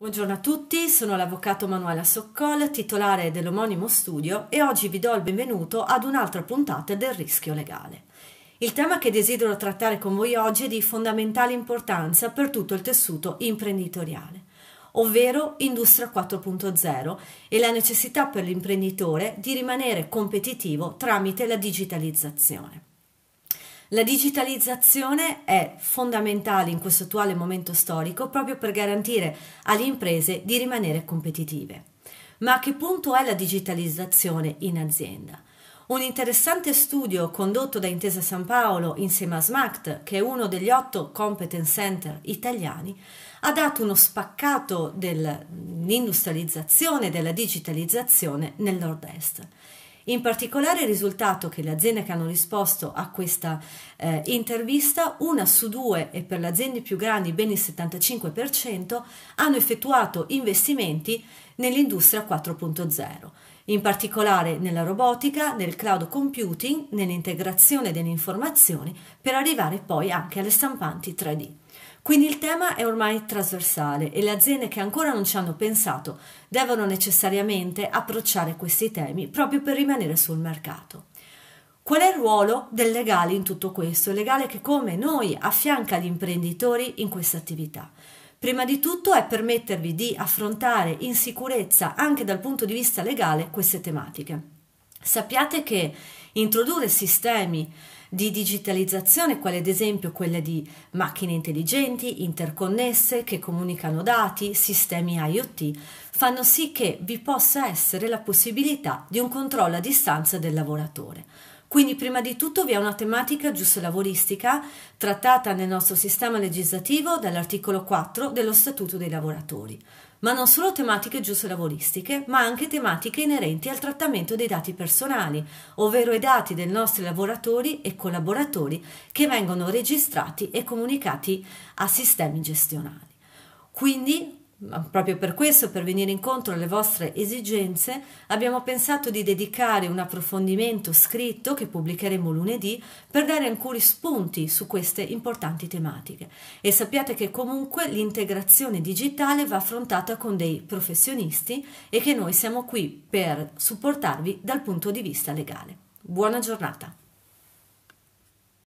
Buongiorno a tutti, sono l'avvocato Manuela Soccol, titolare dell'omonimo studio e oggi vi do il benvenuto ad un'altra puntata del rischio legale. Il tema che desidero trattare con voi oggi è di fondamentale importanza per tutto il tessuto imprenditoriale, ovvero Industria 4.0 e la necessità per l'imprenditore di rimanere competitivo tramite la digitalizzazione. La digitalizzazione è fondamentale in questo attuale momento storico proprio per garantire alle imprese di rimanere competitive. Ma a che punto è la digitalizzazione in azienda? Un interessante studio condotto da Intesa San Paolo insieme a SMACT, che è uno degli otto competence center italiani, ha dato uno spaccato dell'industrializzazione e della digitalizzazione nel nord-est. In particolare il risultato che le aziende che hanno risposto a questa eh, intervista, una su due e per le aziende più grandi ben il 75%, hanno effettuato investimenti nell'industria 4.0, in particolare nella robotica, nel cloud computing, nell'integrazione delle informazioni, per arrivare poi anche alle stampanti 3D. Quindi il tema è ormai trasversale e le aziende che ancora non ci hanno pensato devono necessariamente approcciare questi temi proprio per rimanere sul mercato. Qual è il ruolo del legale in tutto questo? Il legale che come noi affianca gli imprenditori in questa attività. Prima di tutto è permettervi di affrontare in sicurezza, anche dal punto di vista legale, queste tematiche. Sappiate che introdurre sistemi di digitalizzazione, quali ad esempio quelle di macchine intelligenti, interconnesse, che comunicano dati, sistemi IoT, fanno sì che vi possa essere la possibilità di un controllo a distanza del lavoratore. Quindi prima di tutto vi è una tematica giusto-lavoristica trattata nel nostro sistema legislativo dall'articolo 4 dello Statuto dei lavoratori, ma non solo tematiche giusto-lavoristiche, ma anche tematiche inerenti al trattamento dei dati personali, ovvero i dati dei nostri lavoratori e collaboratori che vengono registrati e comunicati a sistemi gestionali. Quindi Proprio per questo, per venire incontro alle vostre esigenze, abbiamo pensato di dedicare un approfondimento scritto che pubblicheremo lunedì per dare alcuni spunti su queste importanti tematiche. E sappiate che comunque l'integrazione digitale va affrontata con dei professionisti e che noi siamo qui per supportarvi dal punto di vista legale. Buona giornata!